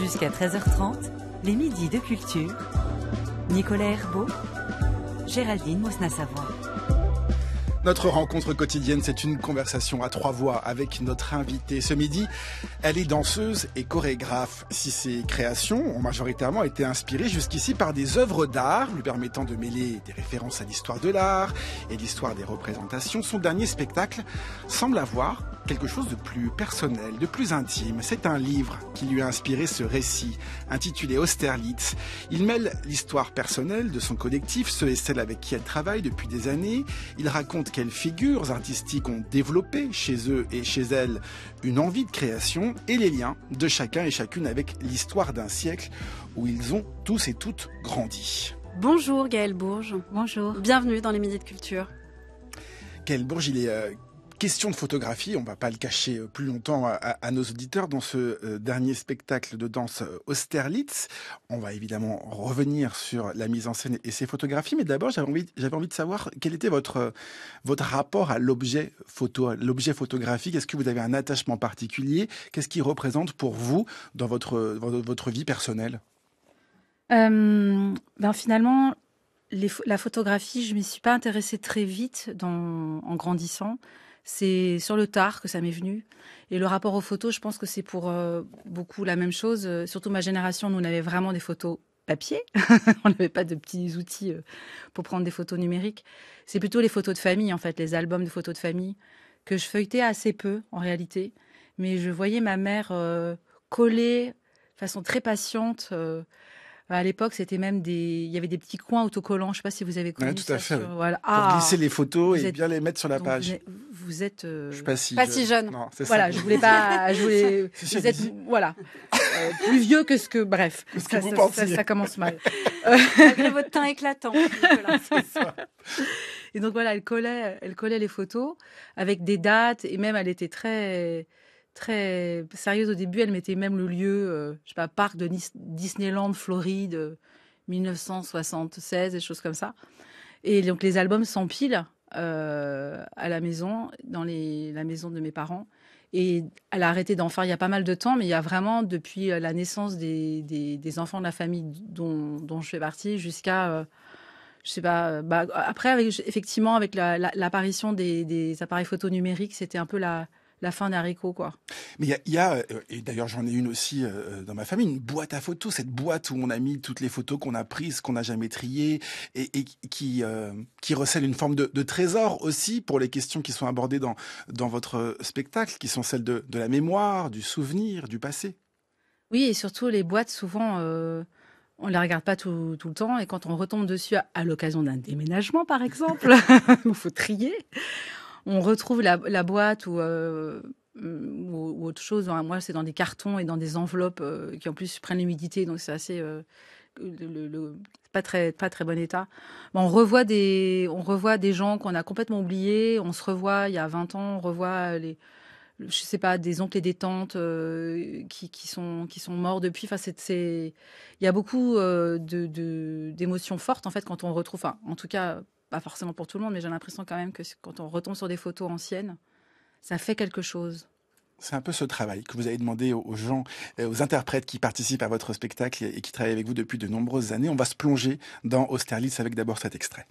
Jusqu'à 13h30, les midis de culture. Nicolas Herbeau, Géraldine Mosna-Savoie. Notre rencontre quotidienne, c'est une conversation à trois voix avec notre invitée. Ce midi, elle est danseuse et chorégraphe. Si ses créations ont majoritairement été inspirées jusqu'ici par des œuvres d'art, lui permettant de mêler des références à l'histoire de l'art et l'histoire des représentations, son dernier spectacle semble avoir quelque chose de plus personnel, de plus intime. C'est un livre qui lui a inspiré ce récit, intitulé Austerlitz. Il mêle l'histoire personnelle de son collectif, ceux et celles avec qui elle travaille depuis des années. Il raconte quelles figures artistiques ont développé chez eux et chez elles une envie de création et les liens de chacun et chacune avec l'histoire d'un siècle où ils ont tous et toutes grandi. Bonjour Gaël Bourges. Bonjour. Bienvenue dans les Midi de Culture. Gaël Bourges, il est euh, question de photographie, on ne va pas le cacher euh, plus longtemps à, nos auditeurs dans ce euh, dernier spectacle de danse euh, Austerlitz. On va évidemment revenir sur la mise en scène et ses photographies, mais d'abord j'avais envie, envie de savoir quel était votre, votre rapport à l'objet photo, l'objet photographique. Est-ce que vous avez un attachement particulier Qu'est-ce qu'il représente pour vous dans votre, votre vie personnelle ben finalement, la photographie, je m'y suis pas intéressée très vite dans, en grandissant. C'est sur le tard que ça m'est venu. Et le rapport aux photos, je pense que c'est pour euh, beaucoup la même chose. Euh, surtout ma génération, nous, on avait vraiment des photos papier. on n'avait pas de petits outils euh, pour prendre des photos numériques. C'est plutôt les photos de famille, en fait, les albums de photos de famille que je feuilletais assez peu, en réalité. Mais je voyais ma mère coller de façon très patiente bah, à l'époque, c'était même des. Il y avait des petits coins autocollants. Je ne sais pas si vous avez connu tout à fait. Voilà. Pour ah, glisser les photos et bien les mettre sur la page. Vous êtes. Euh, pas si euh, jeune. jeune. voilà, je voulais pas. jouer vous êtes voilà euh, plus vieux que ce que. Bref, ça, commence mal. Malgré votre teint éclatant. Et donc voilà, elle collait, elle collait les photos avec des dates et même elle était très très sérieuse au début. Elle mettait même le lieu, euh, je sais pas, parc de Disneyland, Floride, 1976, euh, des choses comme ça. Et donc les albums s'empilent euh, à la maison, dans la maison de mes parents. Et elle a arrêté d'en faire il y a pas mal de temps, mais il y a vraiment, depuis la naissance des, enfants de la famille dont, je fais partie, jusqu'à. je sais pas. Bah, après, effectivement, avec l'apparition des, appareils photo numériques, c'était un peu la, la fin d'haricot, quoi. Mais il y, a, euh, et d'ailleurs j'en ai une aussi euh, euh, dans ma famille, une boîte à photos, cette boîte où on a mis toutes les photos qu'on a prises, qu'on n'a jamais triées, et, qui, qui recèle une forme de, trésor aussi pour les questions qui sont abordées dans, dans votre spectacle, qui sont celles de, la mémoire, du souvenir, du passé. Oui, et surtout les boîtes, souvent, on ne les regarde pas tout, le temps, et quand on retombe dessus à l'occasion d'un déménagement, par exemple, il faut trier on retrouve la, boîte euh, ou, autre chose. Moi, c'est dans des cartons et dans des enveloppes euh, qui en plus prennent l'humidité, donc c'est assez euh, pas très pas très bon état. on revoit des on revoit des gens qu'on a complètement oubliés. On se revoit il y a 20 ans, on revoit les je sais pas des oncles et des tantes qui, sont qui sont morts depuis enfin c'est il y a beaucoup d'émotions fortes en fait quand on retrouve en tout cas pas forcément pour tout le monde, mais j'ai l'impression quand même que quand on retombe sur des photos anciennes, ça fait quelque chose. C'est un peu ce travail que vous avez demandé aux gens, euh, aux interprètes qui participent à votre spectacle et qui travaillent avec vous depuis de nombreuses années. On va se plonger dans Austerlitz avec d'abord cet extrait.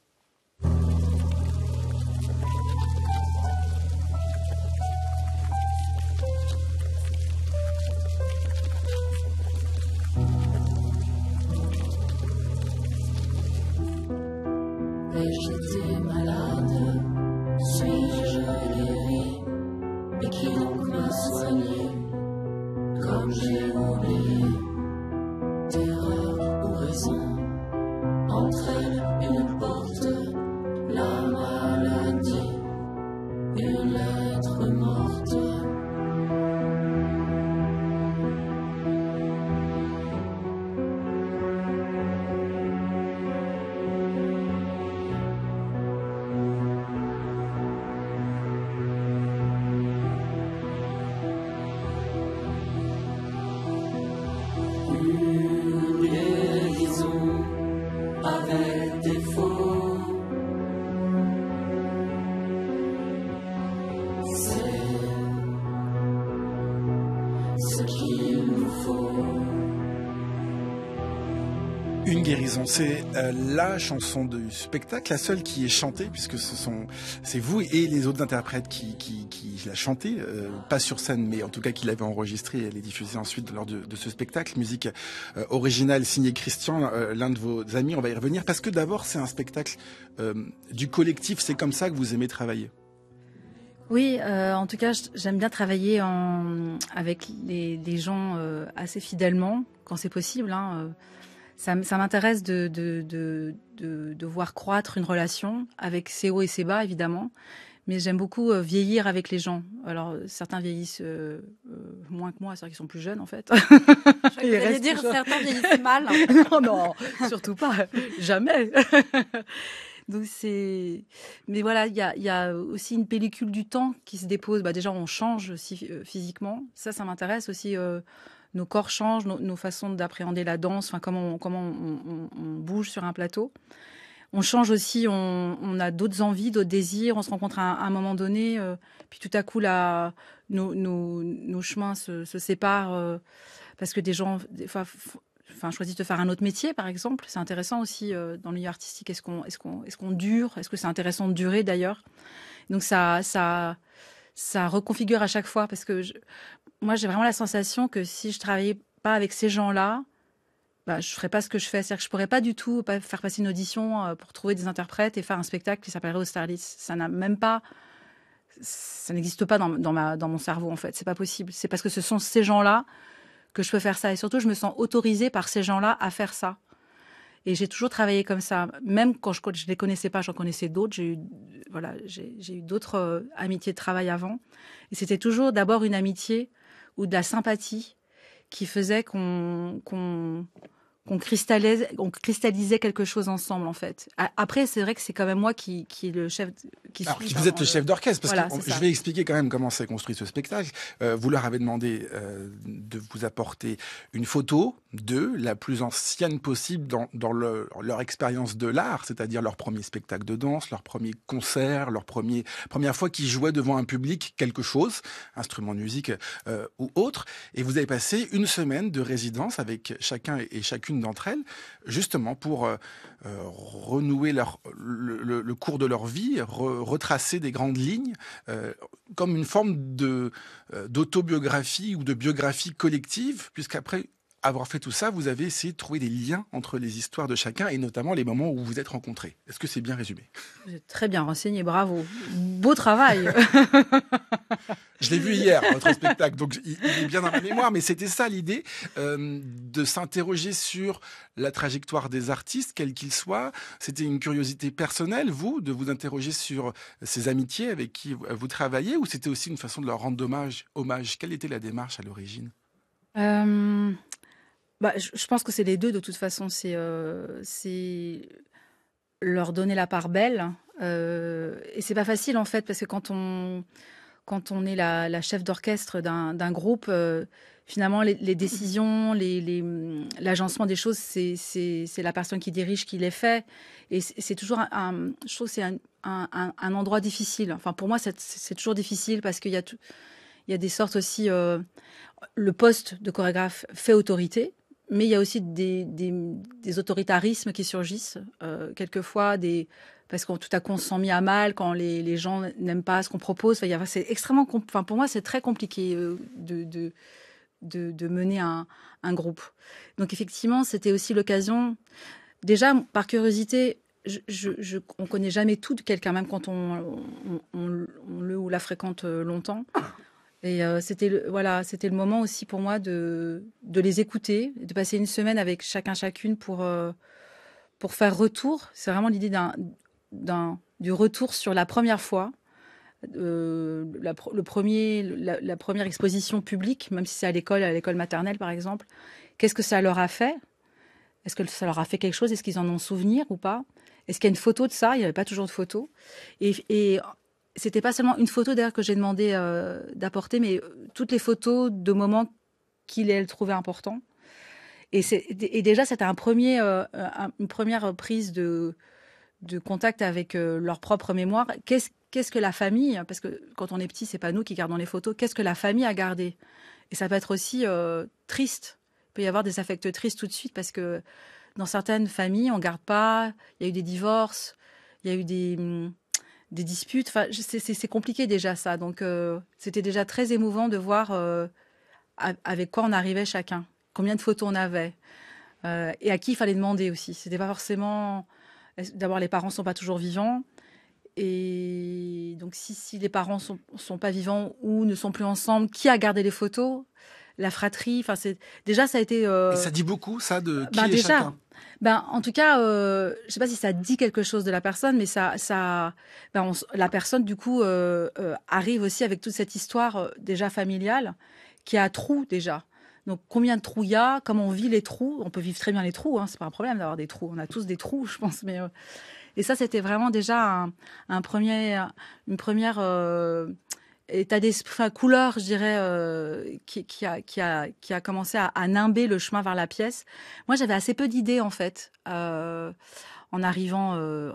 C'est euh, la chanson du spectacle, la seule qui est chantée, puisque ce sont c'est vous et les autres interprètes qui, qui, la chantée, euh, pas sur scène, mais en tout cas qui l'avaient enregistrée et elle est diffusée ensuite lors de, ce spectacle. Musique euh, originale signée Christian, l'un de vos amis, on va y revenir, parce que d'abord c'est un spectacle du collectif, c'est comme ça que vous aimez travailler. Oui, en tout cas, j'aime bien travailler en, avec les, des gens assez fidèlement quand c'est possible. Hein, ça, m'intéresse de, de, de, de, voir croître une relation avec ses hauts et ses bas, évidemment. Mais j'aime beaucoup euh, vieillir avec les gens. Alors, certains vieillissent euh, euh, moins que moi, c'est-à-dire qu'ils sont plus jeunes, en fait. Je dire certains vieillissent mal. Hein. non, non, surtout pas. Jamais. Donc c'est, mais voilà, il y, y a, aussi une pellicule du temps qui se dépose. Bah déjà, on change aussi physiquement. Ça, ça m'intéresse aussi nos corps changent, nos, façons d'appréhender la danse, enfin, comment, on, comment on, bouge sur un plateau. On change aussi, on, a d'autres envies, d'autres désirs, on se rencontre à un, moment donné, euh, puis tout à coup, là, nos, chemins se, séparent euh, parce que des gens des fois, enfin, choisissent de faire un autre métier, par exemple. C'est intéressant aussi euh, dans le milieu artistique. Est-ce qu'on est qu'on est qu'on dure Est-ce que c'est intéressant de durer d'ailleurs Donc ça, ça, ça reconfigure à chaque fois parce que moi, j'ai vraiment la sensation que si je travaillais pas avec ces gens-là, bah, je ferais pas ce que je fais. C'est-à-dire que je pourrais pas du tout euh, faire passer une audition euh, pour trouver des interprètes et faire un spectacle qui s'appellerait Austerlitz. Ça n'a même pas, ça n'existe pas dans, ma, dans mon cerveau en fait. C'est pas possible. C'est parce que ce sont ces gens-là que je peux faire ça. Et surtout, je me sens autorisée par ces gens-là à faire ça. Et j'ai toujours travaillé comme ça. Même quand je ne les connaissais pas, j'en connaissais d'autres. J'ai eu, voilà, j'ai, eu d'autres euh, amitiés de travail avant. Et c'était toujours d'abord une amitié ou de la sympathie qui faisait qu'on qu'on qu'on cristallisait, quelque chose ensemble en fait. Après, c'est vrai que c'est quand même moi qui, qui est le chef alors, Vous êtes le chef d'orchestre, parce que je vais expliquer quand même comment s'est construit ce spectacle. Euh, vous leur avez demandé euh, de vous apporter une photo d'eux, la plus ancienne possible dans, dans leur expérience de l'art, c'est-à-dire leur premier spectacle de danse, leur premier concert, leur premier, première fois qu'ils jouaient devant un public quelque chose, instrument de musique euh, ou autre. Et vous avez passé une semaine de résidence avec chacun et chacune d'entre elles, justement pour euh, euh, renouer leur, le, cours de leur vie, retracer des grandes lignes, euh, comme une forme euh, d'autobiographie ou de biographie collective, puisqu'après, avoir fait tout ça, vous avez essayé de trouver des liens entre les histoires de chacun et notamment les moments où vous vous êtes rencontrés. Est-ce que c'est bien résumé Vous êtes très bien renseigné, bravo. Beau travail. Je l'ai vu hier, votre spectacle, donc il, est bien dans ma mémoire, mais c'était ça l'idée euh, de s'interroger sur la trajectoire des artistes, quels qu'ils soient. C'était une curiosité personnelle, vous, de vous interroger sur ces amitiés avec qui vous travaillez, ou c'était aussi une façon de leur rendre hommage, hommage Quelle était la démarche à l'origine euh, bah, je, pense que c'est les deux de toute façon. Euh, c'est leur donner la part belle. Euh, et c'est pas facile en fait, parce que quand on, quand on est la, chef d'orchestre d'un groupe, euh, finalement les, décisions, l'agencement des choses, c'est la personne qui dirige qui les fait. Et c'est toujours, un, je trouve, c'est un, un, endroit difficile. Enfin, pour moi, c'est toujours difficile parce qu'il y a il y a des sortes aussi. Euh, le poste de chorégraphe fait autorité, mais il y a aussi des, autoritarismes qui surgissent, euh, quelquefois, des, parce que tout à coup on se sent mis à mal quand les, gens n'aiment pas ce qu'on propose. c'est extrêmement, enfin, pour moi, c'est très compliqué euh, de, de, mener un, groupe. Donc, effectivement, c'était aussi l'occasion. Déjà, par curiosité, je, ne connaît jamais tout de quelqu'un, même quand on, on, on le ou la fréquente euh, longtemps. Et euh, c'était le, voilà, c'était le moment aussi pour moi de, les écouter, de passer une semaine avec chacun chacune pour, euh, pour faire retour. C'est vraiment l'idée du retour sur la première fois, euh, la, le premier, la, première exposition publique, même si c'est à l'école, à l'école maternelle par exemple. Qu'est-ce que ça leur a fait Est-ce que ça leur a fait quelque chose Est-ce qu'ils en ont souvenir ou pas Est-ce qu'il y a une photo de ça Il n'y avait pas toujours de photo. Et, et c'était pas seulement une photo d'ailleurs que j'ai demandé euh, d'apporter, mais euh, toutes les photos de moments qu'il et elle trouvaient importants. Et, et déjà, c'était un premier, euh, une première prise de, de contact avec leur propre mémoire. Qu'est-ce que la famille Parce que quand on est petit, c'est pas nous qui gardons les photos. Qu'est-ce que la famille a gardé Et ça peut être aussi triste. Il peut y avoir des affects tristes tout de suite parce que dans certaines familles, on garde pas. Il y a eu des divorces. Il y a eu des hum, des disputes. Enfin, c'est compliqué déjà ça. Donc, euh, c'était déjà très émouvant de voir euh, avec quoi on arrivait chacun, combien de photos on avait euh, et à qui il fallait demander aussi. C'était pas forcément. D'abord, les parents sont pas toujours vivants. Et donc, si, les parents sont, sont pas vivants ou ne sont plus ensemble, qui a gardé les photos La fratrie. Enfin, c'est déjà ça a été. ça dit beaucoup, ça de bah, qui est chacun ben, en tout cas, euh, je sais pas si ça dit quelque chose de la personne, mais ça, ça, ben la personne du coup euh, euh, arrive aussi avec toute cette histoire euh, déjà familiale qui a trous déjà. Donc combien de trous il y a, comment on vit les trous. On peut vivre très bien les trous, hein, c'est pas un problème d'avoir des trous. On a tous des trous, je pense. Mais et ça, c'était vraiment déjà un, un premier, une première et tu d'esprit, enfin, couleurs, je dirais, euh, qui, qui, a, qui, a, qui a commencé à, à, nimber le chemin vers la pièce. Moi, j'avais assez peu d'idées, en fait, euh, en arrivant. Euh,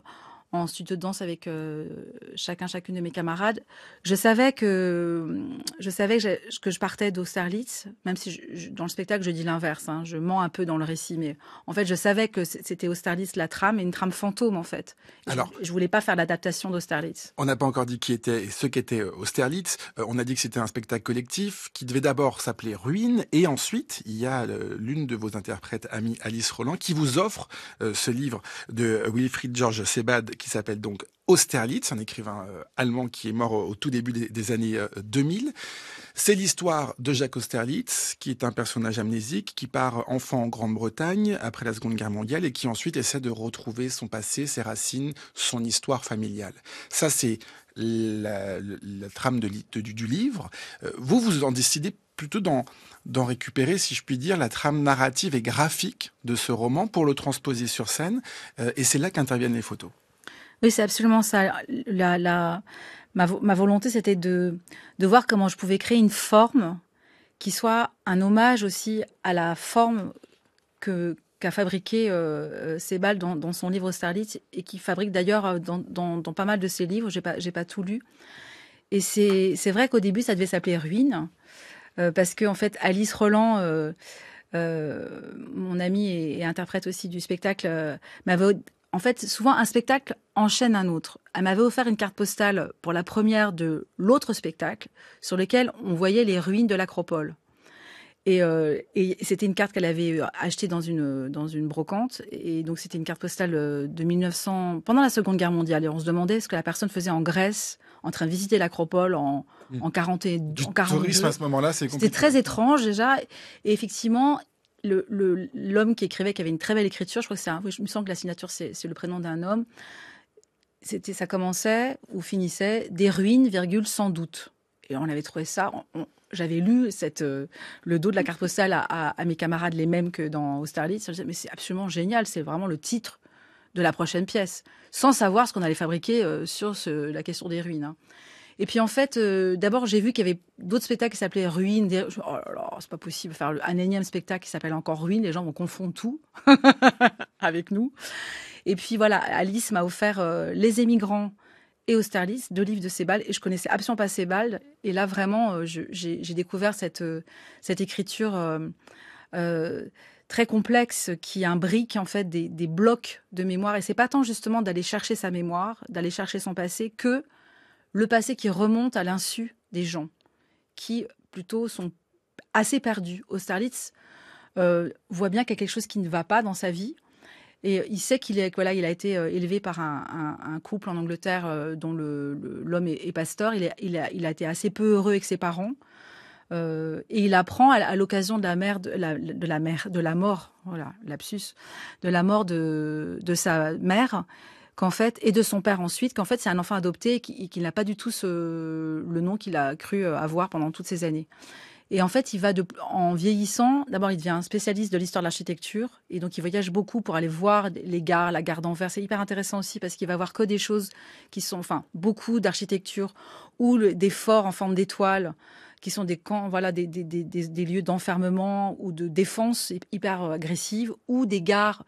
en studio de danse avec euh, chacun, chacune de mes camarades. Je savais que je savais que, je, que je partais d'Austerlitz, même si dans le spectacle je dis l'inverse, hein. je mens un peu dans le récit, mais en fait je savais que c'était Austerlitz la trame, et une trame fantôme en fait. Alors, je, voulais pas faire l'adaptation d'Austerlitz. On n'a pas encore dit qui était ce qu'était euh, Austerlitz. Euh, on a dit que c'était un spectacle collectif qui devait d'abord s'appeler Ruine, et ensuite il y a l'une de vos interprètes amie Alice Roland qui vous offre ce livre de Wilfried George Sebad qui s'appelle donc Austerlitz, un écrivain euh, allemand qui est mort au, tout début des, années 2000. Euh, c'est l'histoire de Jacques Austerlitz, qui est un personnage amnésique, qui part enfant en Grande-Bretagne après la Seconde Guerre mondiale et qui ensuite essaie de retrouver son passé, ses racines, son histoire familiale. Ça, c'est la, trame de, du, livre. Euh, vous, vous en décidez plutôt d'en récupérer, si je puis dire, la trame narrative et graphique de ce roman pour le transposer sur scène. et c'est là qu'interviennent les photos. Oui, c'est absolument ça. La, la, ma, volonté, c'était de, de voir comment je pouvais créer une forme qui soit un hommage aussi à la forme que, fabriquée fabriqué euh, euh dans, son livre Starlit et qui fabrique d'ailleurs euh, dans, dans, pas mal de ses livres. J'ai pas, pas tout lu. Et c'est, vrai qu'au début, ça devait s'appeler Ruine, euh, parce qu'en en fait, Alice Roland, mon amie et, interprète aussi du spectacle, m'avait en fait, souvent un spectacle enchaîne un autre. Elle m'avait offert une carte postale pour la première de l'autre spectacle sur lequel on voyait les ruines de l'acropole. Et, euh, c'était une carte qu'elle avait euh, achetée dans une, dans une brocante. Et donc c'était une carte postale euh, de 1900, pendant la Seconde Guerre mondiale. Et on se demandait ce que la personne faisait en Grèce, en train de visiter l'acropole en, mmh. en 40 à ce moment-là, c'est C'était très étrange déjà. Et effectivement, l'homme qui écrivait, qui avait une très belle écriture, je crois que c'est je me sens que la signature, c'est le prénom d'un homme, c'était, ça commençait ou finissait, des ruines, virgule, sans doute. Et on avait trouvé ça, j'avais lu cette, euh, le dos de la carte postale à, mes camarades, les mêmes que dans Austerlitz, mais c'est absolument génial, c'est vraiment le titre de la prochaine pièce, sans savoir ce qu'on allait fabriquer euh, sur la question des ruines. Hein. Et puis en fait, euh, d'abord j'ai vu qu'il y avait d'autres spectacles qui s'appelaient Ruines. Oh là là, c'est pas possible faire un énième spectacle qui s'appelle encore Ruines. Les gens vont confondre tout avec nous. Et puis voilà, Alice m'a offert euh, Les émigrants et Austerlitz, deux livres de Sebald, et je connaissais absolument pas Sebald. Et là vraiment, euh, j'ai découvert cette, cette écriture très complexe qui imbrique en fait des, des blocs de mémoire. Et c'est pas tant justement d'aller chercher sa mémoire, d'aller chercher son passé, que le passé qui remonte à l'insu des gens qui plutôt sont assez perdus. Austerlitz euh, voit bien qu'il y a quelque chose qui ne va pas dans sa vie. Et il sait qu'il est, voilà, il a été euh, élevé par un, couple en Angleterre euh, dont l'homme est, pasteur. Il, a, été assez peu heureux avec ses parents. et il apprend à, l'occasion de la mère, de la, mère, de la mort, voilà, lapsus, de la mort de, de sa mère, qu'en fait, et de son père ensuite, qu'en fait c'est un enfant adopté et qu'il n'a pas du tout le nom qu'il a cru euh, avoir pendant toutes ces années. Et en fait, il va en vieillissant, d'abord il devient un spécialiste de l'histoire de l'architecture, et donc il voyage beaucoup pour aller voir les gares, la gare d'Anvers. C'est hyper intéressant aussi parce qu'il va voir que des choses qui sont, enfin, beaucoup d'architecture ou des forts en forme d'étoiles qui sont des camps, voilà, des lieux d'enfermement ou de défense hyper euh, agressive, ou des gares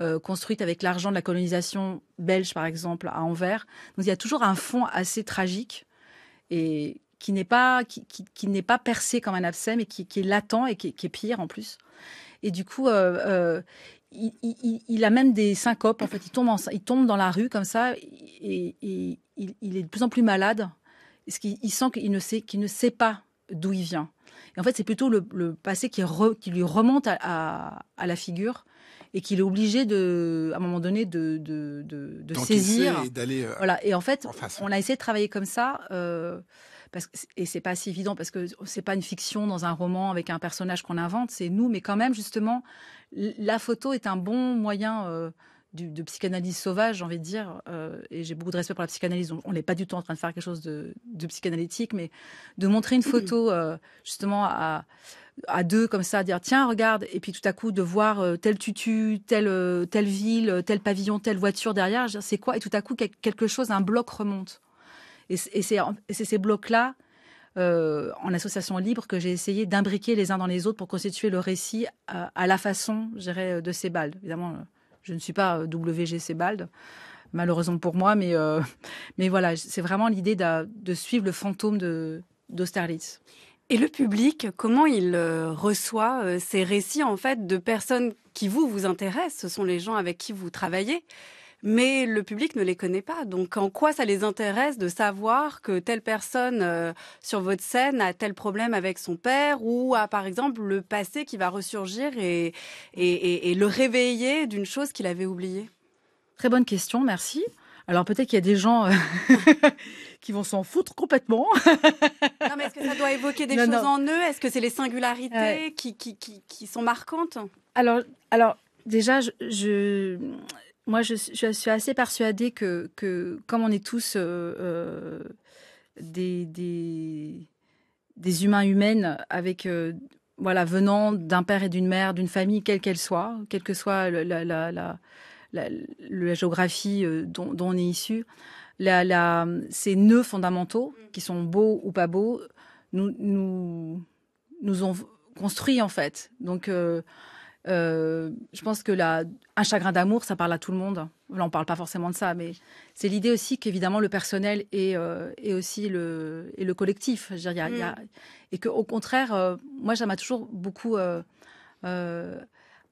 euh, construite avec l'argent de la colonisation belge, par exemple, à Anvers. Donc il y a toujours un fond assez tragique et qui n'est pas, qui, n'est pas percé comme un abcès, mais qui, est latent et qui, est pire en plus. Et du coup, euh, euh, il, a même des syncopes. En fait, il tombe, dans la rue comme ça et, il, est de plus en plus malade. Parce qu'il sent qu'il ne sait, ne sait pas d'où il vient. Et en fait, c'est plutôt le, passé qui, lui remonte à la figure et qu'il est obligé de, à un moment donné de, de, de, saisir. Et euh, voilà. Et en fait, on a essayé de travailler comme ça. Euh, parce que, et c'est pas si évident parce que c'est pas une fiction dans un roman avec un personnage qu'on invente, c'est nous. Mais quand même, justement, la photo est un bon moyen. Euh, de psychanalyse sauvage, j'ai envie de dire, euh, et j'ai beaucoup de respect pour la psychanalyse, on n'est pas du tout en train de faire quelque chose de, psychanalytique, mais de montrer une mm. photo justement à, à deux comme ça, dire tiens regarde, et puis tout à coup de voir euh, tel tutu, telle euh, telle ville, euh, tel pavillon, telle voiture derrière, c'est quoi Et tout à coup quelque chose, un bloc remonte. Et, c'est ces blocs là. en association libre que j'ai essayé d'imbriquer les uns dans les autres pour constituer le récit à, la façon, je dirais, de Sebald. Évidemment, je ne suis pas WG Sebald, malheureusement pour moi, mais, mais voilà, c'est vraiment l'idée de, suivre le fantôme d'Austerlitz. Et le public, comment il euh, reçoit euh, ces récits en fait de personnes qui vous vous intéressent Ce sont les gens avec qui vous travaillez mais le public ne les connaît pas. Donc en quoi ça les intéresse de savoir que telle personne euh, sur votre scène a tel problème avec son père ou a par exemple le passé qui va ressurgir et le réveiller d'une chose qu'il avait oubliée Très bonne question, merci. Alors peut-être qu'il y a des gens qui vont s'en foutre complètement. non, mais est-ce que ça doit évoquer des choses en eux Est-ce que c'est les singularités qui, qui, sont marquantes alors, alors, déjà, je, moi, je, suis assez persuadée que, comme on est tous euh, euh, des, des, humains humaines avec. Euh, voilà, venant d'un père et d'une mère, d'une famille, quelle qu'elle soit, quelle que soit la, la, la, géographie dont, dont, on est issu, la, ces nœuds fondamentaux, mm. qui sont beaux ou pas beaux, nous, nous, nous ont construits en fait. Donc euh, euh, je pense que la, un chagrin d'amour, ça parle à tout le monde. Là, on parle pas forcément de ça, mais c'est l'idée aussi qu'évidemment le personnel est euh, aussi le, et le collectif. Dire, y a, mm. et qu'au contraire, moi, ça m'a toujours beaucoup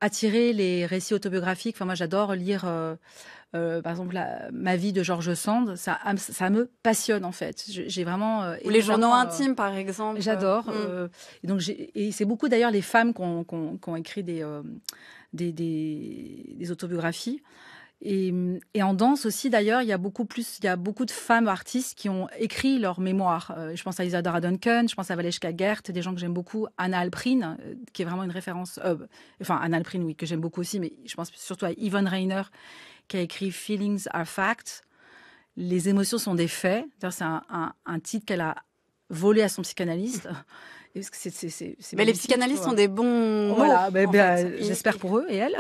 attiré les récits autobiographiques. Enfin, moi, j'adore lire euh, par exemple, la, ma vie de George Sand, ça, ça me passionne en fait. J'ai vraiment. Euh, Ou les journaux euh, intimes, par exemple. J'adore. Hmm. et donc, c'est beaucoup d'ailleurs les femmes qui ont, écrit des, des, autobiographies. Et, en danse aussi, d'ailleurs, il y a beaucoup plus, il y a beaucoup de femmes artistes qui ont écrit leurs mémoires. je pense à Isadora Duncan, je pense à Valeshka Gert, des gens que j'aime beaucoup. Anna Alprine, qui est vraiment une référence. enfin, Anna Alprine, oui, que j'aime beaucoup aussi, mais je pense surtout à Yvonne Rainer qui a écrit Feelings are facts. Les émotions sont des faits. C'est un, titre qu'elle a volé à son psychanalyste. mais les psychanalystes sont des bons. Voilà, ben, ben, j'espère pour eux et elles.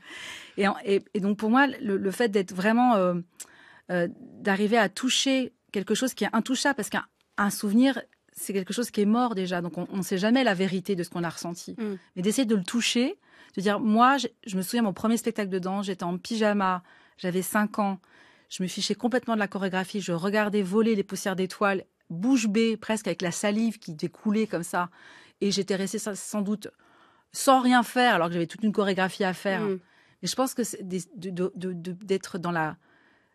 et, donc pour moi, le, fait d'être vraiment. Euh, euh, d'arriver à toucher quelque chose qui est intouchable, parce qu'un souvenir, c'est quelque chose qui est mort déjà. Donc on ne sait jamais la vérité de ce qu'on a ressenti. Mm. Mais d'essayer de le toucher dire, moi, je me souviens, mon premier spectacle de danse, j'étais en pyjama, j'avais 5 ans, je me fichais complètement de la chorégraphie, je regardais voler les poussières d'étoiles, bouche bée, presque avec la salive qui découlait comme ça. Et j'étais restée sans doute sans rien faire, alors que j'avais toute une chorégraphie à faire. Mm. Mais je pense que d'être dans la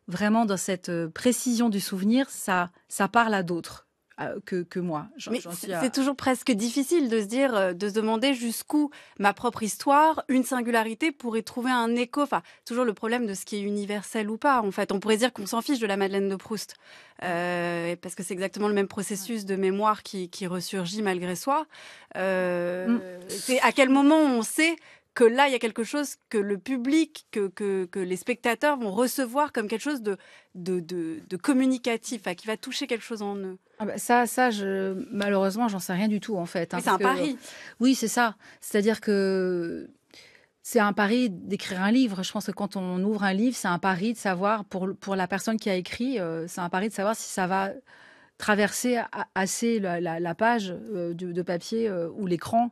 vraiment dans cette euh, précision du souvenir, ça, ça parle à d'autres. Euh, que, moi. c'est toujours presque difficile de se dire, euh, de se demander jusqu'où ma propre histoire, une singularité pourrait trouver un écho. Enfin, toujours le problème de ce qui est universel ou pas. En fait, on pourrait dire qu'on s'en fiche de la Madeleine de Proust, euh, parce que c'est exactement le même processus de mémoire qui, ressurgit malgré soi. Mm. C'est à quel moment on sait que là, il y a quelque chose que le public, que, les spectateurs vont recevoir comme quelque chose de, de, communicatif, qui va toucher quelque chose en eux. Ah bah, ça, ça, je, malheureusement, j'en sais rien du tout, en fait. Hein, c'est un pari. oui, c'est ça. C'est-à-dire que c'est un pari d'écrire un livre. Je pense que quand on ouvre un livre, c'est un pari de savoir, pour, pour la personne qui a écrit, euh, c'est un pari de savoir si ça va traverser assez la, page euh, de, papier euh, ou l'écran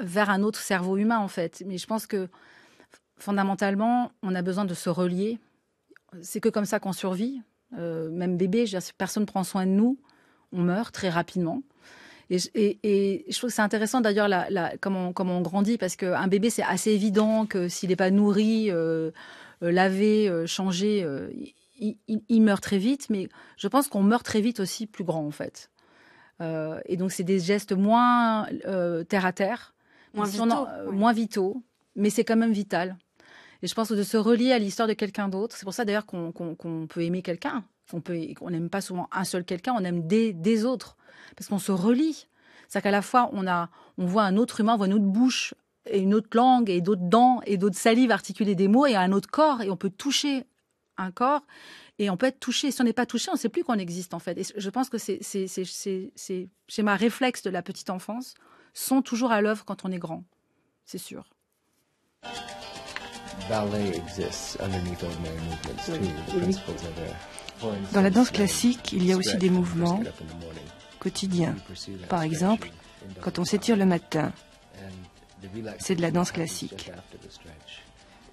vers un autre cerveau humain, en fait. Mais je pense que fondamentalement, on a besoin de se relier. C'est que comme ça qu'on survit. Euh, même bébé, si personne ne prend soin de nous, on meurt très rapidement. Et, je trouve que c'est intéressant d'ailleurs la, comment, on grandit, parce qu'un bébé, c'est assez évident que s'il n'est pas nourri, euh, euh, lavé, changé, il, meurt très vite, mais je pense qu'on meurt très vite aussi plus grand en fait. Euh, et donc, c'est des gestes moins euh, terre à terre, euh, moins, vitaux, mais c'est quand même vital. Et je pense que de se relier à l'histoire de quelqu'un d'autre, c'est pour ça d'ailleurs qu'on peut aimer quelqu'un. On qu'on n'aime pas souvent un seul quelqu'un, on aime des, autres, parce qu'on se relie. C'est-à-dire qu'à la fois, on, a, on voit un autre humain, on voit une autre bouche et une autre langue et d'autres dents et d'autres salives articuler des mots et un autre corps et on peut toucher un corps et on peut être touché. Si on n'est pas touché, on ne sait plus qu'on existe en fait. Et je pense que ces schémas réflexes de la petite enfance sont toujours à l'œuvre quand on est grand, c'est sûr. Dans la danse classique, il y a aussi des mouvements quotidiens. Par exemple, quand on s'étire le matin, c'est de la danse classique.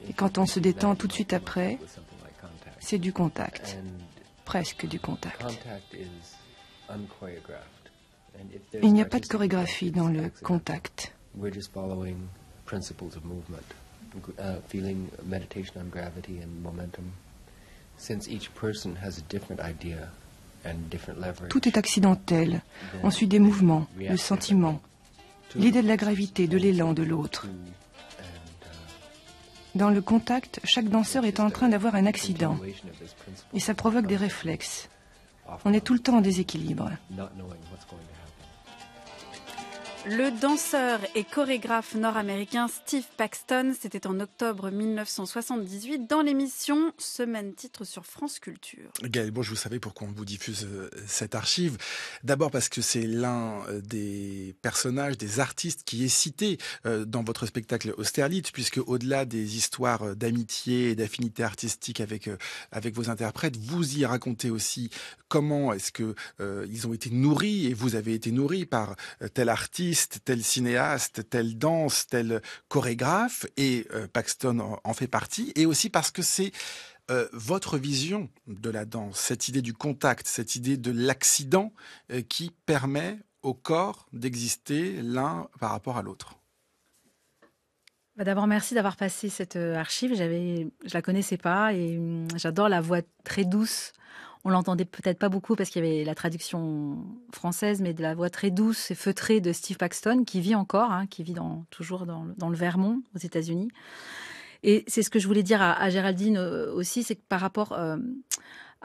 Et quand on se détend tout de suite après, c'est du contact, presque du contact. Il n'y a pas de chorégraphie dans le contact. Tout est accidentel. On suit des mouvements, le sentiment, l'idée de la gravité, de l'élan de l'autre. Dans le contact, chaque danseur est en train d'avoir un accident et ça provoque des réflexes. On est tout le temps en déséquilibre. Le danseur et chorégraphe nord-américain Steve Paxton, c'était en octobre 1978 dans l'émission Semaine Titre sur France Culture. Gaël bon, je vous savez pourquoi on vous diffuse euh, cette archive. D'abord parce que c'est l'un euh, des personnages, des artistes qui est cité euh, dans votre spectacle Austerlitz, puisque au-delà des histoires d'amitié et d'affinité artistique avec, vos interprètes, vous y racontez aussi comment est-ce que ils ont été nourris et vous avez été nourris par tel artiste tel cinéaste, telle danse, tel chorégraphe, et euh, Paxton en, fait partie, et aussi parce que c'est euh, votre vision de la danse, cette idée du contact, cette idée de l'accident euh, qui permet au corps d'exister l'un par rapport à l'autre bah, D'abord, merci d'avoir passé cette archive. J'avais, je la connaissais pas et hum, j'adore la voix très douce on l'entendait peut-être pas beaucoup parce qu'il y avait la traduction française, mais de la voix très douce et feutrée de Steve Paxton, qui vit encore, hein, qui vit dans, toujours dans le, Vermont, aux États-Unis. Et c'est ce que je voulais dire à, Géraldine euh, aussi, c'est que par rapport euh,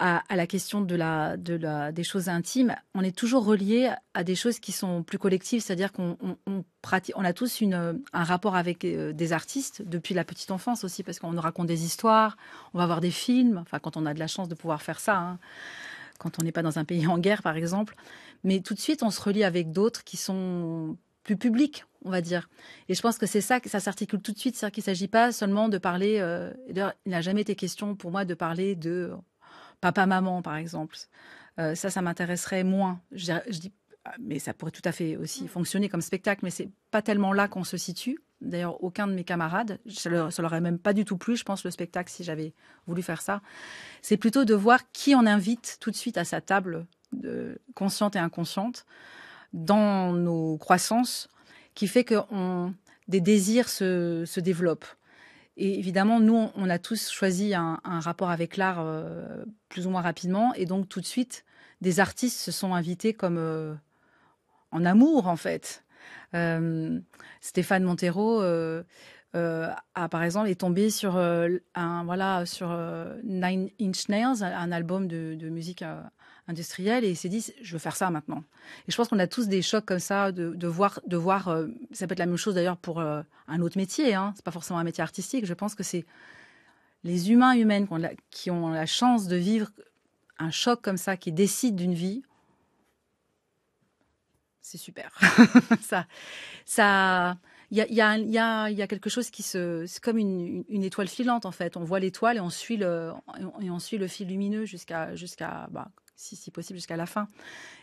à, la question de la, de des choses intimes, on est toujours relié à des choses qui sont plus collectives, c'est-à-dire qu'on pratique, on a tous une, un rapport avec euh, des artistes depuis la petite enfance aussi, parce qu'on nous raconte des histoires, on va voir des films, enfin quand on a de la chance de pouvoir faire ça. Hein. quand on n'est pas dans un pays en guerre, par exemple. Mais tout de suite, on se relie avec d'autres qui sont plus publics, on va dire. Et je pense que c'est ça, que ça s'articule tout de suite. C'est-à-dire qu'il ne s'agit pas seulement de parler. Euh, il n'a jamais été question pour moi de parler de papa-maman, par exemple. Euh, ça, ça m'intéresserait moins. Je, dis, ah, mais ça pourrait tout à fait aussi mm. fonctionner comme spectacle, mais c'est pas tellement là qu'on se situe. D'ailleurs, aucun de mes camarades, ça leur, leur aurait même pas du tout plu, je pense, le spectacle, si j'avais voulu faire ça. C'est plutôt de voir qui on invite tout de suite à sa table, consciente et inconsciente, dans nos croissances, qui fait que des désirs se développent évidemment, nous, on a tous choisi un, rapport avec l'art euh, plus ou moins rapidement. Et donc, tout de suite, des artistes se sont invités comme euh, en amour, en fait. Euh, Stéphane Montero a, par exemple, est tombé sur, un, voilà, sur Nine Inch Nails, un album de, de musique industriel et il s'est dit je veux faire ça maintenant. Et je pense qu'on a tous des chocs comme ça de, de voir, de voir euh, ça peut être la même chose d'ailleurs pour euh, un autre métier, hein. c'est pas forcément un métier artistique. Je pense que c'est les humains humaines qui ont, la, chance de vivre un choc comme ça qui décide d'une vie. C'est super. ça, ça, il y, y, a, quelque chose qui se, c'est comme une, étoile filante en fait. On voit l'étoile et on suit le, et on suit le fil lumineux jusqu'à, jusqu'à, bah, si, possible, jusqu'à la fin.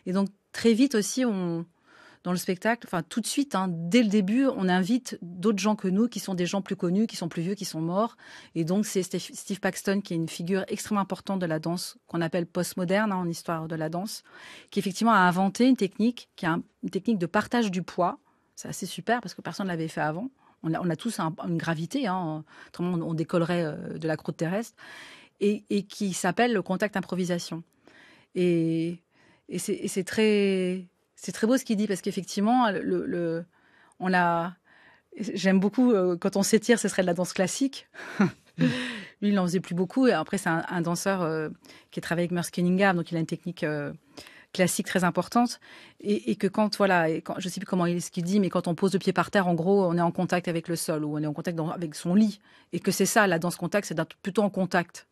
Et donc, très vite aussi, dans le spectacle, enfin tout de suite, hein, dès le début, on invite d'autres gens que nous, qui sont des gens plus connus, qui sont plus vieux, qui sont morts. Et donc c'est Steve Paxton qui est une figure extrêmement importante de la danse qu'on appelle postmoderne hein, en histoire de la danse, qui effectivement a inventé une technique qui est une technique de partage du poids. C'est assez super parce que personne ne l'avait fait avant. On a, tous une gravité, hein, autrement on, on décollerait euh, de la croûte terrestre, et, et qui s'appelle le contact improvisation. Et, c'est très, très beau ce qu'il dit, parce qu'effectivement, le, le, on a. J'aime beaucoup euh, quand on s'étire, ce serait de la danse classique. Mmh. Lui, il n'en faisait plus beaucoup. Et après, c'est un, danseur qui euh, qui travaille avec Merce Cunningham, donc il a une technique euh, classique très importante. Et, que quand, voilà, et quand, je ne sais plus comment il ce qu'il dit, mais quand on pose le pied par terre, en gros, on est en contact avec le sol ou on est en contact avec son lit. Et que c'est ça, la danse contact, c'est plutôt en contact.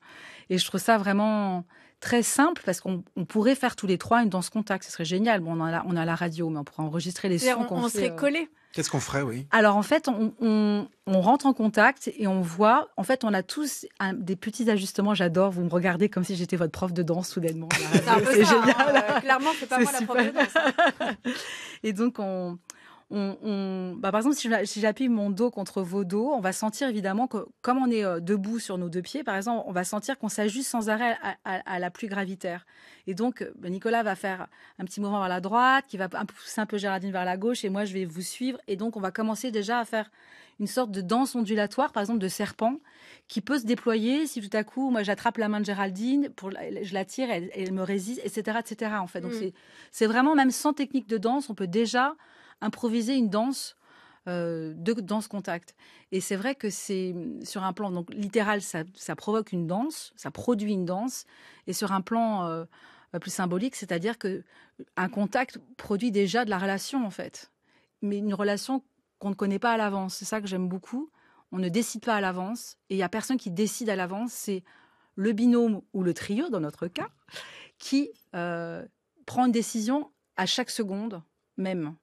Et je trouve ça vraiment très simple parce qu'on pourrait faire tous les trois une danse contact. Ce serait génial. Bon, on, a la, on a la radio, mais on pourrait enregistrer les sons On serait euh, collés. Qu'est-ce qu'on ferait, oui Alors en fait, on, rentre en contact et on voit, en fait, on a tous des petits ajustements. J'adore, vous me regardez comme si j'étais votre prof de danse soudainement. C'est génial. clairement, c'est pas moi la prof de danse. Hein. et donc, on, bah, par exemple, si j'appuie mon dos contre vos dos, on va sentir évidemment que, comme on est euh, debout sur nos deux pieds, par exemple, on va sentir qu'on s'ajuste sans arrêt à, la plus gravitaire. Et donc, euh, bah, Nicolas va faire un petit mouvement vers la droite, qui va pousser un peu Géraldine vers la gauche, et moi, je vais vous suivre. Et donc, on va commencer déjà à faire une sorte de danse ondulatoire, par exemple, de serpent, qui peut se déployer si tout à coup, moi, j'attrape la main de Géraldine, pour, je la tire, elle, me résiste, etc., etc., en fait. Donc, mmh. c'est vraiment, même sans technique de danse, on peut déjà improviser une danse euh, de danse contact. Et c'est vrai que c'est mm, sur un plan donc littéral, ça, ça, provoque une danse, ça produit une danse, et sur un plan euh, euh, plus symbolique, c'est-à-dire que euh, un contact produit déjà de la relation en fait, mais une relation qu'on ne connaît pas à l'avance. C'est ça que j'aime beaucoup. On ne décide pas à l'avance, et il n'y a personne qui décide à l'avance. C'est le binôme ou le trio dans notre cas qui prend une décision à chaque seconde même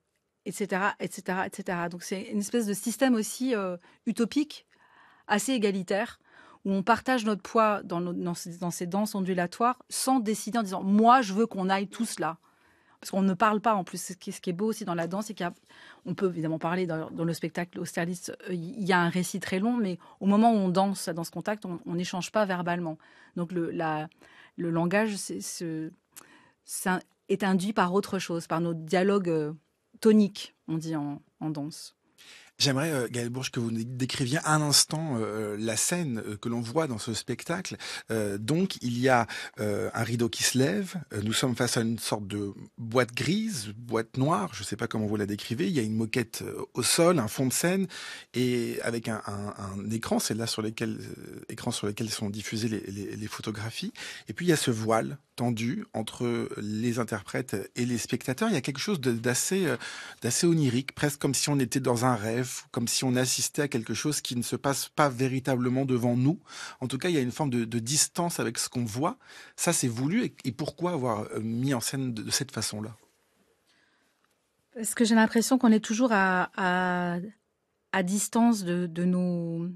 etc., etc., etc. Donc c'est une espèce de système aussi euh, utopique, assez égalitaire, où on partage notre poids dans, dans, ces, danses ondulatoires sans décider en disant moi je veux qu'on aille tous là. Parce qu'on ne parle pas en plus. Ce qui, est beau aussi dans la danse, c'est qu'on peut évidemment parler dans, le spectacle Austerlitz, euh, il y a un récit très long, mais au moment où on danse dans ce contact, on n'échange pas verbalement. Donc le, le langage c'est, est induit par autre chose, par nos dialogues euh, tonique, on dit en, danse. J'aimerais, euh, Gaël Bourges, que vous décriviez un instant euh, euh, la scène que l'on voit dans ce spectacle. donc, il y a un rideau qui se lève. nous sommes face à une sorte de boîte grise, boîte noire, je ne sais pas comment vous la décrivez. Il y a une moquette au sol, un fond de scène, et avec un, écran, c'est là sur lesquels, écran sur lequel sont diffusées les, les photographies. Et puis, il y a ce voile tendu entre les interprètes et les spectateurs. Il y a quelque chose d'assez onirique, presque comme si on était dans un rêve comme si on assistait à quelque chose qui ne se passe pas véritablement devant nous. En tout cas, il y a une forme de, distance avec ce qu'on voit. Ça, c'est voulu. Et, pourquoi avoir euh, mis en scène de, cette façon-là Parce que j'ai l'impression qu'on est toujours à, à, distance de, nos,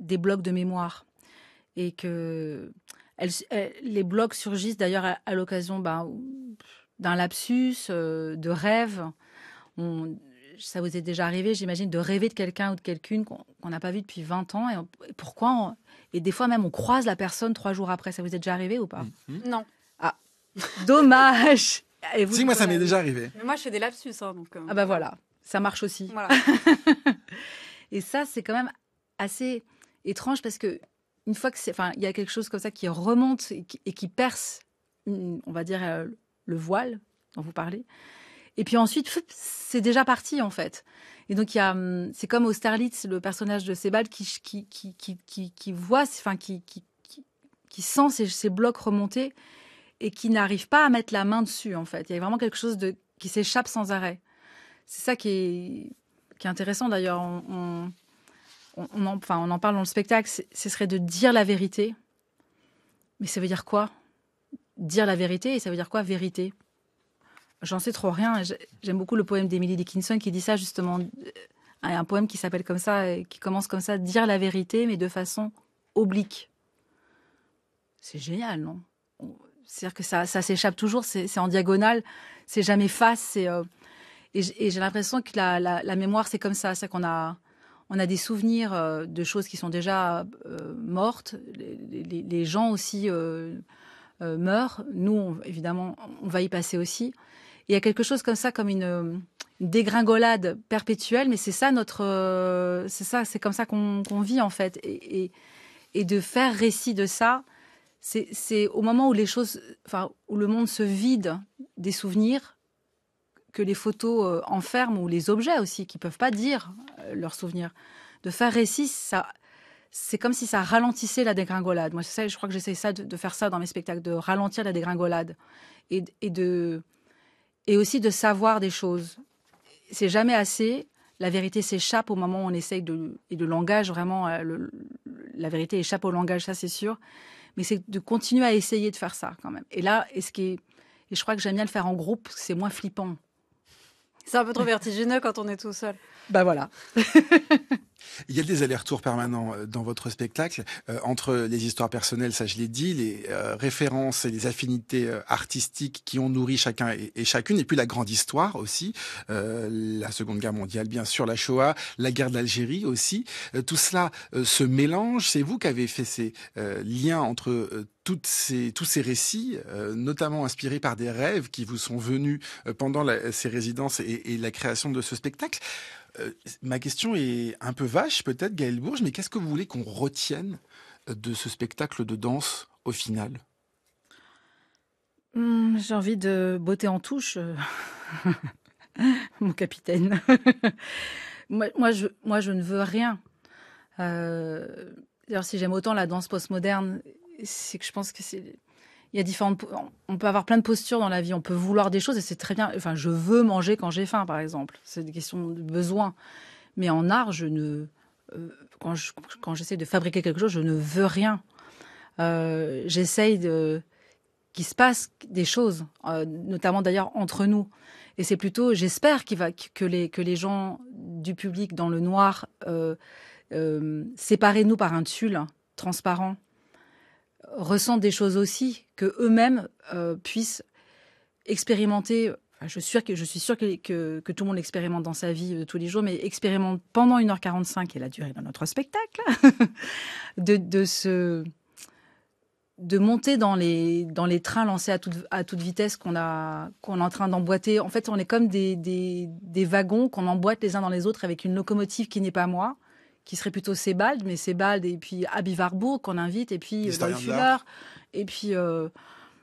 des blocs de mémoire. Et que les blocs surgissent d'ailleurs à, l'occasion ben, d'un lapsus, euh, de rêves ça vous est déjà arrivé, j'imagine, de rêver de quelqu'un ou de quelqu'une qu'on n'a pas vu depuis 20 ans. Et, pourquoi Et des fois même, on croise la personne trois jours après. Ça vous est déjà arrivé ou pas mm-hmm. Non. Ah, dommage et Si, moi, ça m'est déjà arrivé. Mais moi, je fais des lapsus. Hein, donc, euh, Ah bah voilà, ça marche aussi. et ça, c'est quand même assez étrange parce que une fois que c'est, enfin, il y a quelque chose comme ça qui remonte et qui, perce, on va dire, euh, le voile dont vous parlez. Et puis ensuite, c'est déjà parti en fait. Et donc hum, c'est comme au starlitz le personnage de Sebald qui qui qui voit, enfin qui qui, sent ses, blocs remonter et qui n'arrive pas à mettre la main dessus en fait. Il y a vraiment quelque chose de qui s'échappe sans arrêt. C'est ça qui est intéressant d'ailleurs. On, enfin, on en parle dans le spectacle. Ce serait de dire la vérité. Mais ça veut dire quoi Dire la vérité et ça veut dire quoi Vérité j'en sais trop rien. J'aime beaucoup le poème d'Emily Dickinson qui dit ça justement. Euh, un poème qui s'appelle comme ça, et euh, qui commence comme ça, dire la vérité, mais de façon oblique. C'est génial, non C'est-à-dire que ça, s'échappe toujours, c'est en diagonale, c'est jamais face. Euh, et j'ai l'impression que la, mémoire, c'est comme ça, c'est qu'on a, on a des souvenirs de choses qui sont déjà mortes. Les, gens aussi meurent. Nous, évidemment, on va y passer aussi il y a quelque chose comme ça, comme une, dégringolade perpétuelle, mais c'est ça notre, euh, c'est ça, c'est comme ça qu'on vit en fait, et, de faire récit de ça, c'est au moment où les choses, enfin où le monde se vide des souvenirs que les photos euh, enferment ou les objets aussi qui ne peuvent pas dire euh, leurs souvenirs. De faire récit, ça, c'est comme si ça ralentissait la dégringolade. Moi, ça, je crois que j'essaie ça de, faire ça dans mes spectacles, de ralentir la dégringolade et de et aussi de savoir des choses. C'est jamais assez. La vérité s'échappe au moment où on essaye de et de langage vraiment euh, la vérité échappe au langage, ça c'est sûr. Mais c'est de continuer à essayer de faire ça quand même. Et là, est ce qui et je crois que j'aime bien le faire en groupe, c'est moins flippant. C'est un peu trop vertigineux quand on est tout seul. Bah voilà. Il y a des allers-retours permanents euh, dans votre spectacle euh, entre les histoires personnelles, ça je l'ai dit, les euh, références et les affinités artistiques qui ont nourri chacun et, et, chacune, et puis la grande histoire aussi, la Seconde Guerre mondiale bien sûr, la Shoah, la guerre de l'Algérie aussi. tout cela se mélange. C'est vous qui avez fait ces liens entre toutes ces, tous ces récits, euh, notamment inspirés par des rêves qui vous sont venus euh, pendant ces résidences et, la création de ce spectacle. Euh, ma question est un peu vache peut-être, Gaël Bourges, mais qu'est-ce que vous voulez qu'on retienne de ce spectacle de danse au final hum, J'ai envie de beauté en touche, mon capitaine. moi, moi, je, moi, je ne veux rien. Euh, alors si j'aime autant la danse postmoderne c'est que je pense que c'est il y a différentes on peut avoir plein de postures dans la vie on peut vouloir des choses et c'est très bien enfin je veux manger quand j'ai faim par exemple c'est une question de besoin mais en art je ne euh, quand quand j'essaie de fabriquer quelque chose je ne veux rien euh, j'essaye de qu'il se passe des choses euh, notamment d'ailleurs entre nous et c'est plutôt j'espère qu'il va que les que les gens du public dans le noir euh, séparer nous par un tulle transparent ressentent des choses aussi, que eux-mêmes euh, puissent expérimenter. je suis sûr que, tout le monde expérimente dans sa vie de euh, tous les jours, mais expérimente pendant 1h45, qui est la durée de notre spectacle, de, de monter dans les, dans les trains lancés à toute, à toute vitesse qu'on est en train d'emboîter. En fait, on est comme des wagons qu'on emboîte les uns dans les autres avec une locomotive qui n'est pas moi qui serait plutôt Sebald, mais Sebald et puis Abby Warburg qu'on invite, et puis euh, Fuller, et puis euh,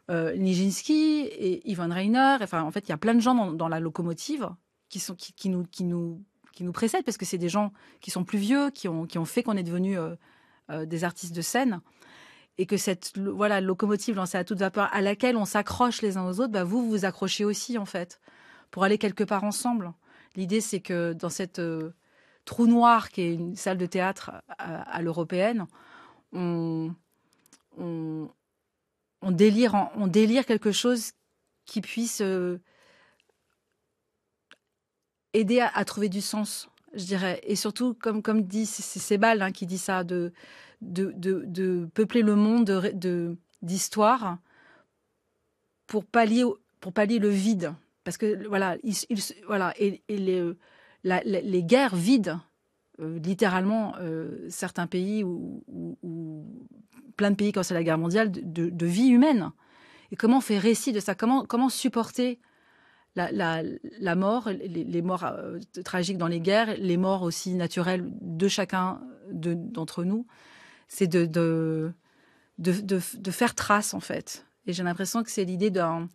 euh, Nijinsky et Yvonne Reiner. Enfin, en fait, il y a plein de gens dans, la locomotive qui, sont, qui, nous, qui, nous, qui nous précèdent, parce que c'est des gens qui sont plus vieux, qui ont, qui ont fait qu'on est devenus euh, des artistes de scène. Et que cette voilà locomotive lancée à toute vapeur à laquelle on s'accroche les uns aux autres, bah, vous vous accrochez aussi en fait pour aller quelque part ensemble. L'idée c'est que dans cette Trou Noir, qui est une salle de théâtre à, l'européenne, on, délire, on délire quelque chose qui puisse euh, aider à, trouver du sens, je dirais. Et surtout, comme, comme dit Sebald hein, qui dit ça, de, de, peupler le monde d'histoire pour pallier, pour pallier le vide. Parce que voilà, voilà et les, les guerres vident euh, littéralement euh, certains pays ou, plein de pays quand c'est la guerre mondiale de, vie humaine. Et comment on fait récit de ça Comment, comment supporter la, mort, les, morts euh, tragiques dans les guerres, les morts aussi naturelles de chacun d'entre nous, c'est de, de, faire trace en fait. Et j'ai l'impression que c'est l'idée d'un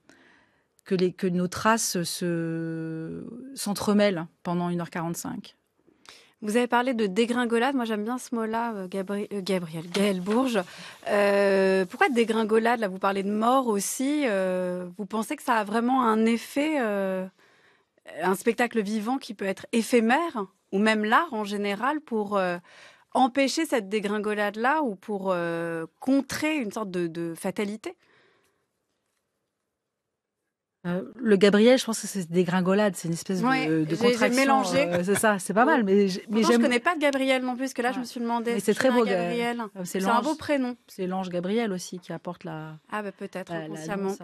que, les, que nos traces se, s'entremêlent pendant 1h45. Vous avez parlé de dégringolade. Moi, j'aime bien ce mot-là, euh, Gabriel, euh, Gabriel Gaël Bourges. Euh, pourquoi dégringolade Là, vous parlez de mort aussi. Euh, vous pensez que ça a vraiment un effet, un spectacle vivant qui peut être éphémère, ou même l'art en général, pour empêcher cette dégringolade-là ou pour contrer une sorte de fatalité euh, le Gabriel, je pense que c'est des gringolades, c'est une espèce de, de contraction. Euh, c'est ça, c'est pas mal. Mais, mais je connais pas de Gabriel non plus, que là, je me suis demandé. c'est très beau, Gabriel. Euh, c'est un beau prénom. C'est l'ange Gabriel aussi qui apporte la. Ah, bah, peut-être, inconsciemment.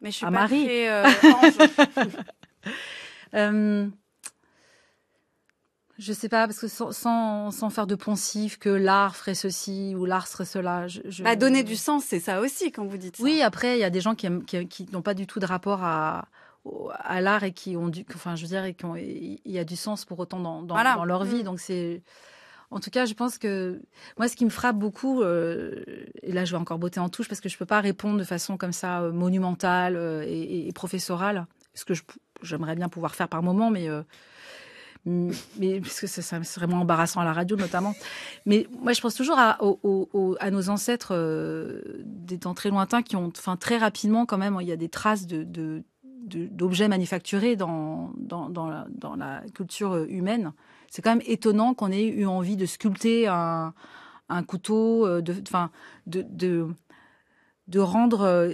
mais je suis à pas Marie. Je sais pas, parce que sans, sans, sans faire de poncif que l'art ferait ceci ou l'art serait cela. Je, je... Bah, donner du sens, c'est ça aussi quand vous dites Oui, après, il y a des gens qui, n'ont qui, n'ont pas du tout de rapport à, à l'art et qui ont du. Enfin, je veux dire, et qui ont, il y a du sens pour autant dans, dans, dans leur mm. vie. Donc, c'est. En tout cas, je pense que moi, ce qui me frappe beaucoup, euh, et là, je vais encore botter en touche parce que je ne peux pas répondre de façon comme ça euh, monumentale euh, et, et, professorale, ce que j'aimerais bien pouvoir faire par moment, mais Mmh. mais parce que c'est vraiment embarrassant à la radio notamment. Mais moi, je pense toujours à, nos ancêtres euh, des temps très lointains qui ont, enfin très rapidement quand même, il y a des traces de, d'objets manufacturés dans, dans, la, culture euh, humaine. C'est quand même étonnant qu'on ait eu envie de sculpter un, couteau, euh, de, de, de rendre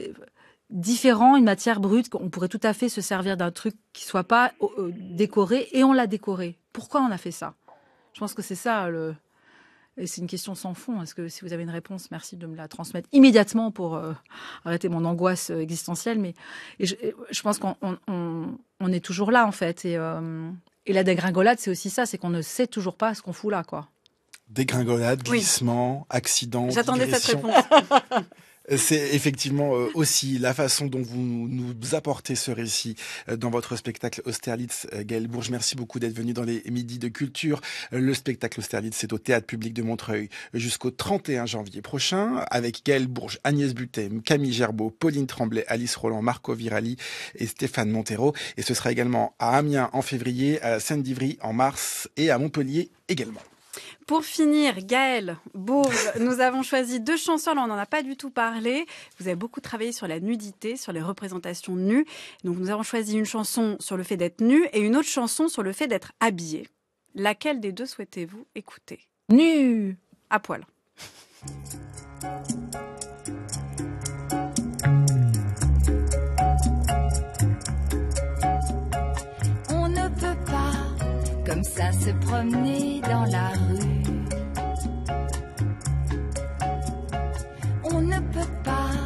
différent, une matière brute. On pourrait tout à fait se servir d'un truc qui soit pas euh, euh, décoré et on l'a décoré. Pourquoi on a fait ça Je pense que c'est ça le. Et c'est une question sans fond. Est-ce que si vous avez une réponse, merci de me la transmettre immédiatement pour euh, arrêter mon angoisse existentielle. Mais je, pense qu'on on, on est toujours là en fait. Et, la dégringolade, c'est aussi ça, c'est qu'on ne sait toujours pas ce qu'on fout là, quoi. Dégringolade, glissement, accident. J'attendais cette réponse. C'est effectivement euh, aussi la façon dont vous nous apportez ce récit euh, dans votre spectacle Austerlitz. Euh, Gaël Bourges, merci beaucoup d'être venu dans les Midis de Culture. Le spectacle Austerlitz, c'est au Théâtre Public de Montreuil jusqu'au 31 janvier prochain avec Gaël Bourges, Agnès Butem, Camille Gerbeau, Pauline Tremblay, Alice Roland, Marco Virali et Stéphane Montero. Et ce sera également à Amiens en février, à Seine-d'Ivry en mars et à Montpellier également. Pour finir, Gaël Bourges, nous avons choisi deux chansons, là on n'en a pas du tout parlé. Vous avez beaucoup travaillé sur la nudité, sur les représentations nues. Donc nous avons choisi une chanson sur le fait d'être nu et une autre chanson sur le fait d'être habillé. Laquelle des deux souhaitez-vous écouter Nu À poil. comme ça se promener dans la rue. On ne peut pas,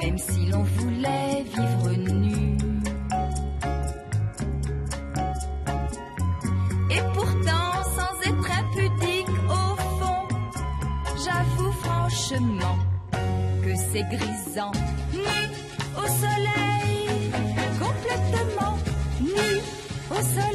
même si l'on voulait vivre nu. Et pourtant, sans être impudique au fond, j'avoue franchement que c'est grisant. Nu au soleil, complètement nu au soleil.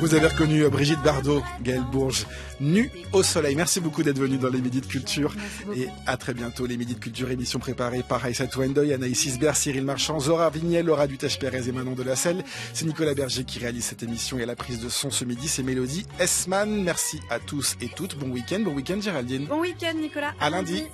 Vous avez reconnu euh, Brigitte Bardot, Gaël Bourges, nu au soleil. Merci beaucoup d'être venu dans les Midi de Culture. Et à très bientôt, les Midi de Culture, émission préparée par Aïssa Touendoy, Anaïs Isbert, Cyril Marchand, Zora Vignel, Laura Dutèche-Pérez et Manon de la Selle. C'est Nicolas Berger qui réalise cette émission et à la prise de son ce midi, c'est Mélodie Esman. Merci à tous et toutes. Bon week-end, bon week-end Géraldine. Bon week-end Nicolas. À, lundi.